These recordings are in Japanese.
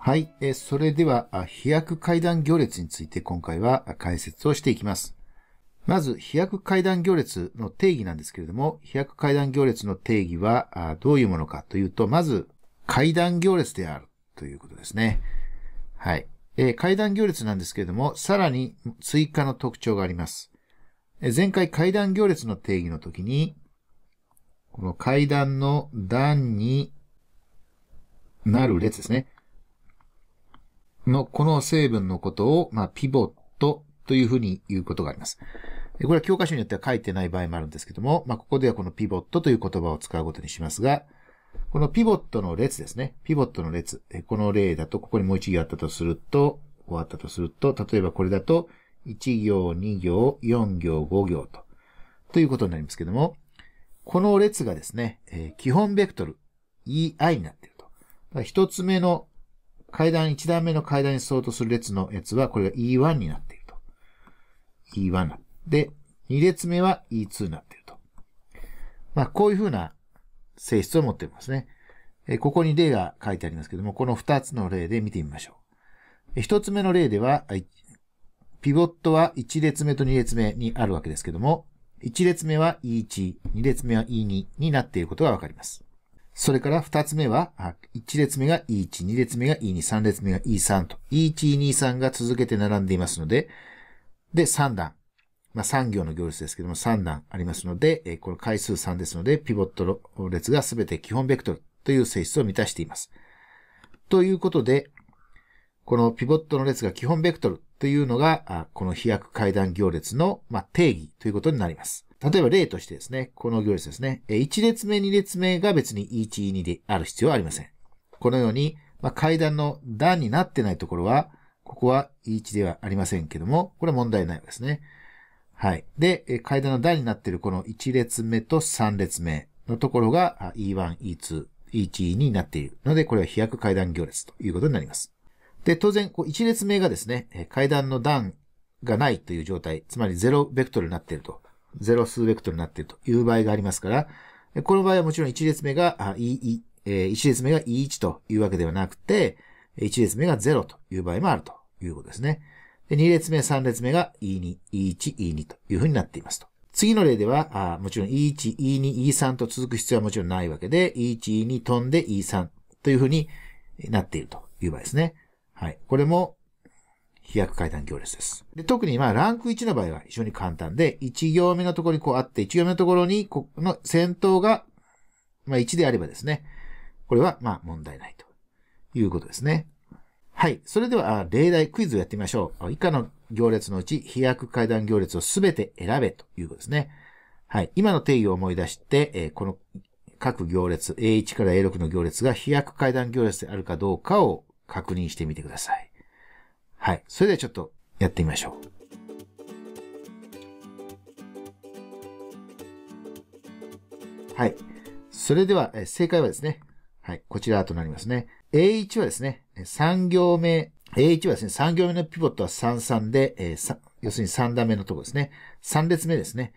はい。えそれでは、飛躍階段行列について今回は解説をしていきます。まず、飛躍階段行列の定義なんですけれども、飛躍階段行列の定義はどういうものかというと、まず、階段行列であるということですね。はい。え階段行列なんですけれども、さらに追加の特徴があります。え前回階段行列の定義の時に、この階段の段になる列ですね。のこの成分のことを、まあ、ピボットというふうに言うことがあります。これは教科書によっては書いてない場合もあるんですけども、まあ、ここではこのピボットという言葉を使うことにしますが、このピボットの列ですね。ピボットの列。この例だと、ここにもう1行あったとすると、こうあったとすると、例えばこれだと、1行、2行、4行、5行と、ということになりますけども、この列がですね、基本ベクトル、EI になっていると。一つ目の階段、1段目の階段に相当する列のやつは、これが E1 になっていると。E1 な。で、2列目は E2 になっていると。まあ、こういうふうな性質を持っていますね。えここに例が書いてありますけども、この2つの例で見てみましょう。1つ目の例では、ピボットは1列目と2列目にあるわけですけども、1列目は E1、2列目は E2 になっていることがわかります。それから二つ目は、一列目が E1、二列目が E2、三列目が E3 と、E1、E2、3が続けて並んでいますので、で、三段。まあ、行の行列ですけども、三段ありますので、この回数3ですので、ピボット列が全て基本ベクトルという性質を満たしています。ということで、このピボットの列が基本ベクトルというのが、この飛躍階段行列の定義ということになります。例えば例としてですね、この行列ですね、1列目、2列目が別に1、2である必要はありません。このように、まあ、階段の段になってないところは、ここは1ではありませんけども、これは問題ないわけですね。はい。で、階段の段になっているこの1列目と3列目のところが E1、E2、E1 になっているので、これは飛躍階段行列ということになります。で、当然、1列目がですね、階段の段がないという状態、つまり0ベクトルになっているとゼロ数ベクトルになっているという場合がありますから、この場合はもちろん1列目が、E、1列目が E1 というわけではなくて、1列目が0という場合もあるということですね。で2列目、3列目が E2、E1、E2 というふうになっていますと。次の例では、あもちろん E1、E2、E3 と続く必要はもちろんないわけで、E1、E2 飛んで E3 というふうになっているという場合ですね。はい。これも飛躍階段行列です。で、特にまあランク1の場合は非常に簡単で、1行目のところにこうあって、1行目のところに、この先頭が、まあ1であればですね、これはまあ問題ないということですね。はい。それでは、例題クイズをやってみましょう。以下の行列のうち、飛躍階段行列をすべて選べということですね。はい。今の定義を思い出して、えこの各行列、A1 から A6 の行列が飛躍階段行列であるかどうかを確認してみてください。はい。それではちょっとやってみましょう。はい。それでは、え正解はですね。はい。こちらとなりますね。A1 はですね、3行目。A1 はですね、3行目のピボットは33で、えー、要するに3段目のとこですね。3列目ですね。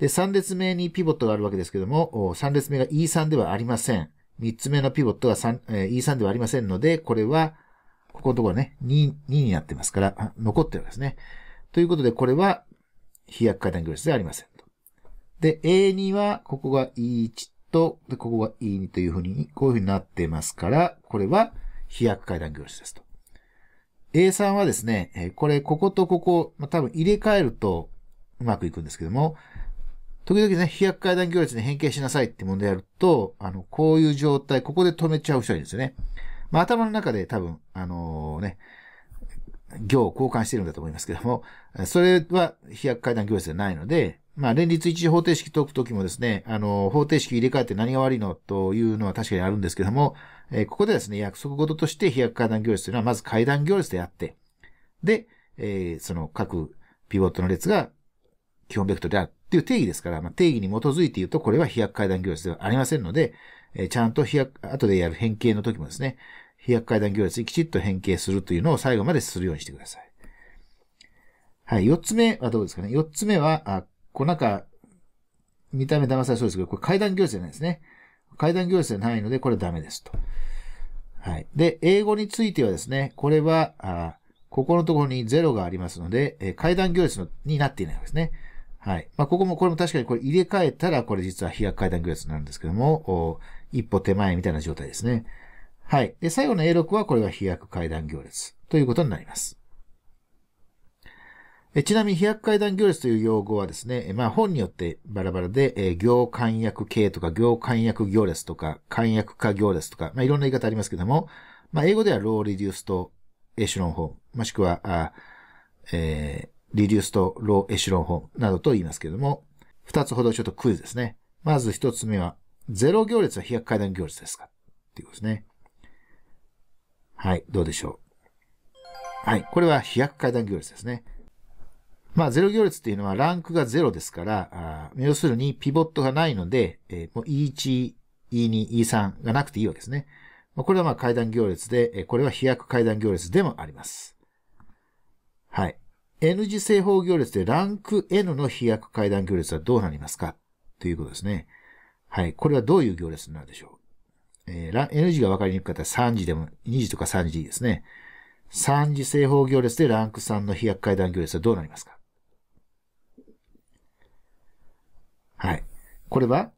で、3列目にピボットがあるわけですけども、3列目が E3 ではありません。3つ目のピボットが3、えー、E3 ではありませんので、これはここのところね、2、2になってますから、残ってるわけですね。ということで、これは、飛躍階段行列ではありませんと。で、A2 は、ここが E1 と、で、ここが E2 というふうに、こういうふうになってますから、これは、飛躍階段行列ですと。A3 はですね、これ、こことここ、まあ、多分入れ替えると、うまくいくんですけども、時々ね、飛躍階段行列に変形しなさいって問題やると、あの、こういう状態、ここで止めちゃう人はいるんですよね。まあ、頭の中で多分、あのね、行を交換してるんだと思いますけども、それは飛躍階段行列ではないので、まあ、連立一時方程式解くときもですね、あの、方程式入れ替えて何が悪いのというのは確かにあるんですけども、えー、ここでですね、約束事として飛躍階段行列というのは、まず階段行列であって、で、えー、その各ピボットの列が基本ベクトルであるっていう定義ですから、まあ、定義に基づいて言うと、これは飛躍階段行列ではありませんので、えー、ちゃんと飛躍、後でやる変形の時もですね、飛躍階段行列にきちっと変形するというのを最後までするようにしてください。はい。四つ目はどうですかね。四つ目は、あ、こうなんか、見た目騙されそうですけど、これ階段行列じゃないですね。階段行列じゃないので、これダメですと。はい。で、英語についてはですね、これは、あここのところに0がありますので、え階段行列のになっていないわけですね。はい。まあ、ここも、これも確かにこれ入れ替えたら、これ実は飛躍階段行列なんですけども、一歩手前みたいな状態ですね。はい。で、最後の A6 はこれが飛躍階段行列ということになります。ちなみに飛躍階段行列という用語はですね、まあ本によってバラバラで、えー、行間約系とか行間約行列とか間約化行列とか、まあいろんな言い方ありますけども、まあ英語ではローリデュースとエシロン法、もしくは、あえー、リデュースとローエシロン法などと言いますけども、二つほどちょっとクイズですね。まず一つ目は、ゼロ行列は飛躍階段行列ですかっていうことですね。はい、どうでしょう。はい、これは飛躍階段行列ですね。まあ、0行列っていうのはランクが0ですから、要するにピボットがないので、えー、もう E1、E2、E3 がなくていいわけですね。まあ、これはまあ階段行列で、これは飛躍階段行列でもあります。はい。N 字正方行列でランク N の飛躍階段行列はどうなりますかということですね。はい。これはどういう行列になるでしょうえー、N 字が分かりにくかったら3時でも、2時とか3時でいいですね。3時正方行列でランク3の飛躍階段行列はどうなりますかはい。これは、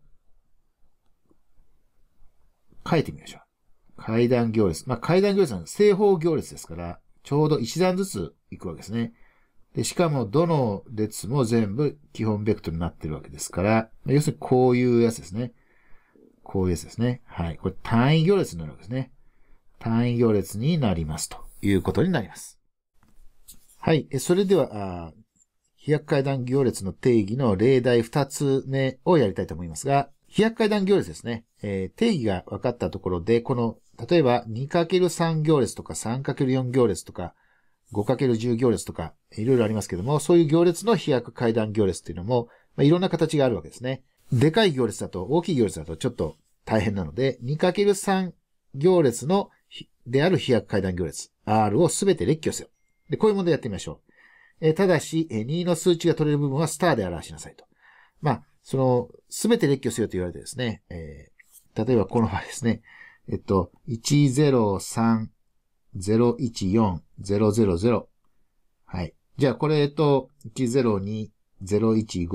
書いてみましょう。階段行列。まあ、階段行列は正方行列ですから、ちょうど1段ずつ行くわけですね。で、しかも、どの列も全部基本ベクトルになってるわけですから、要するにこういうやつですね。こういうやつですね。はい。これ単位行列になるわけですね。単位行列になりますということになります。はい。それでは、飛躍階段行列の定義の例題2つ目をやりたいと思いますが、飛躍階段行列ですね。えー、定義が分かったところで、この、例えば 2×3 行列とか 3×4 行列とか 5×10 行列とか、いろいろありますけども、そういう行列の飛躍階段行列っていうのも、まあ、いろんな形があるわけですね。でかい行列だと、大きい行列だとちょっと大変なので、2×3 行列の、である飛躍階段行列、R をすべて列挙せよ。で、こういう問題やってみましょう。えただし、え2の数値が取れる部分はスターで表しなさいと。まあ、その、すべて列挙せよと言われてですね、えー、例えばこの場合ですね、えっと、1 0 3 0 1 4 0 0 0はい。じゃあ、これと、1 0 2 0 1 5 0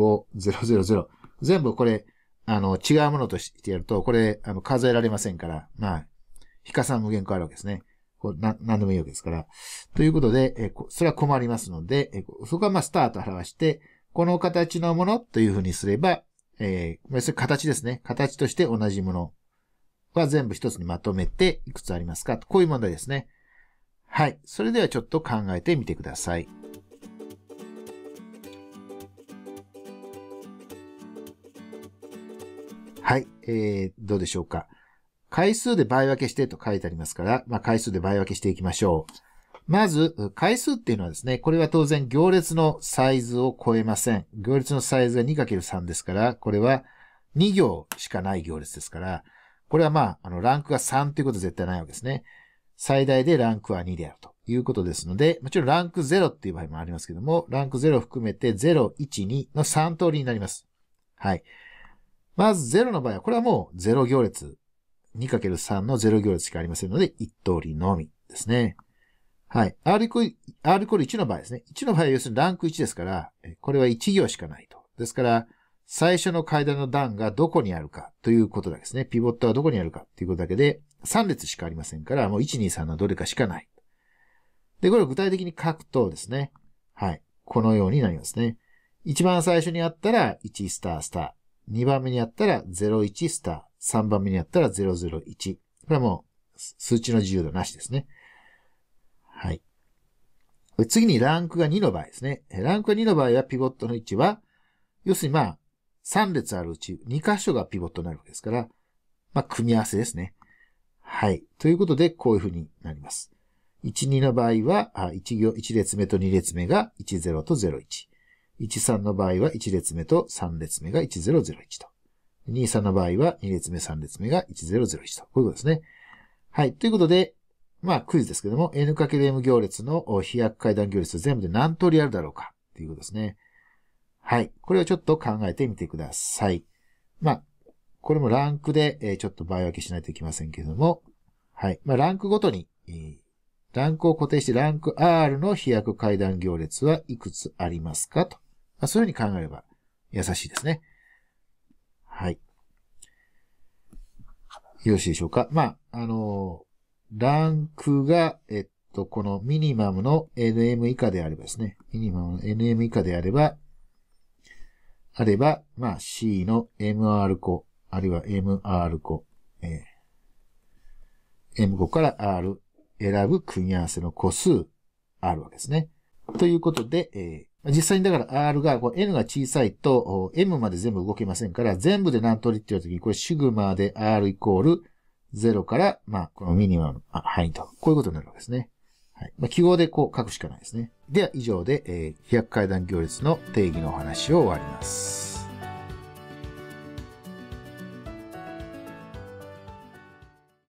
0 0全部これ、あの、違うものとしてやると、これ、あの、数えられませんから、まあ、非加算無限化あるわけですね。こう、なでもいいわけですから。ということで、えそれは困りますので、えそこはまあ、スタート表して、この形のものというふうにすれば、えー、要するに形ですね。形として同じものは全部一つにまとめていくつありますかこういう問題ですね。はい。それではちょっと考えてみてください。えー、どうでしょうか。回数で倍分けしてと書いてありますから、まあ、回数で倍分けしていきましょう。まず、回数っていうのはですね、これは当然行列のサイズを超えません。行列のサイズが 2×3 ですから、これは2行しかない行列ですから、これはまあ、あの、ランクが3ということは絶対ないわけですね。最大でランクは2であるということですので、もちろんランク0っていう場合もありますけども、ランク0を含めて0、1、2の3通りになります。はい。まず0の場合は、これはもう0行列。2×3 の0行列しかありませんので、1通りのみですね。はい。R イコール、R イコール1の場合ですね。1の場合は要するにランク1ですから、これは1行しかないと。ですから、最初の階段の段がどこにあるかということだけですね。ピボットはどこにあるかということだけで、3列しかありませんから、もう1、2、3のどれかしかない。で、これを具体的に書くとですね。はい。このようになりますね。一番最初にあったら、1スタースタ2番目にやったら01スター、3番目にやったら001。これはもう数値の自由度なしですね。はい。次にランクが2の場合ですね。ランクが2の場合はピボットの位置は、要するにまあ、3列あるうち2箇所がピボットになるわけですから、まあ、組み合わせですね。はい。ということで、こういうふうになります。1、2の場合は、1行、1列目と2列目が10と01。13の場合は1列目と3列目が1001と。23の場合は2列目3列目が1001と。こういうことですね。はい。ということで、まあ、クイズですけども、N×M 行列の飛躍階段行列全部で何通りあるだろうかということですね。はい。これをちょっと考えてみてください。まあ、これもランクで、ちょっと場合分けしないといけませんけども、はい。まあ、ランクごとに、ランクを固定してランク R の飛躍階段行列はいくつありますかとまあ、そういうふうに考えれば優しいですね。はい。よろしいでしょうか。まあ、あのランクが、えっと、このミニマムの NM 以下であればですね。ミニマムの NM 以下であれば、あれば、まあ、C の MR 個、あるいは MR 個、えー、M5 から R 選ぶ組み合わせの個数あるわけですね。ということで、えー実際にだから R が、N が小さいと M まで全部動けませんから、全部で何通りっていうときに、これシグマで R イコール0から、まあ、このミニマム範囲と、こういうことになるわけですね。はい。まあ、記号でこう書くしかないですね。では以上で、えー、飛躍階段行列の定義のお話を終わります。